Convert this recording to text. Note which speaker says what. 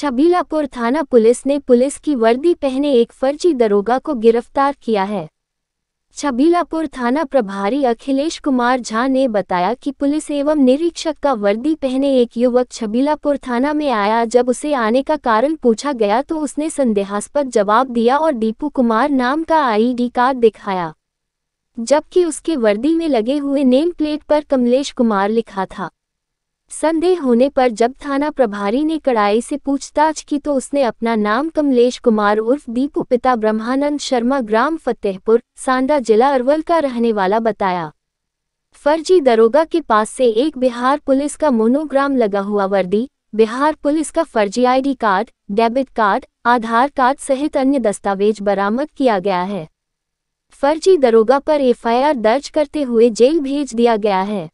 Speaker 1: छबीलापुर थाना पुलिस ने पुलिस की वर्दी पहने एक फर्जी दरोगा को गिरफ्तार किया है छबीलापुर थाना प्रभारी अखिलेश कुमार झा ने बताया कि पुलिस एवं निरीक्षक का वर्दी पहने एक युवक छबीलापुर थाना में आया जब उसे आने का कारण पूछा गया तो उसने संदेहास्पद जवाब दिया और दीपू कुमार नाम का आईडी कार्ड दिखाया जबकि उसके वर्दी में लगे हुए नेम प्लेट पर कमलेश कुमार लिखा था संदेह होने पर जब थाना प्रभारी ने कड़ाई से पूछताछ की तो उसने अपना नाम कमलेश कुमार उर्फ दीपू पिता ब्रह्मानंद शर्मा ग्राम फतेहपुर सांडा जिला अरवल का रहने वाला बताया फर्जी दरोगा के पास से एक बिहार पुलिस का मोनोग्राम लगा हुआ वर्दी बिहार पुलिस का फर्जी ID card debit card Aadhaar card सहित अन्य दस्तावेज बरामद किया गया है फर्जी दरोगा पर एफआईआर दर्ज करते हुए जेल भेज दिया गया है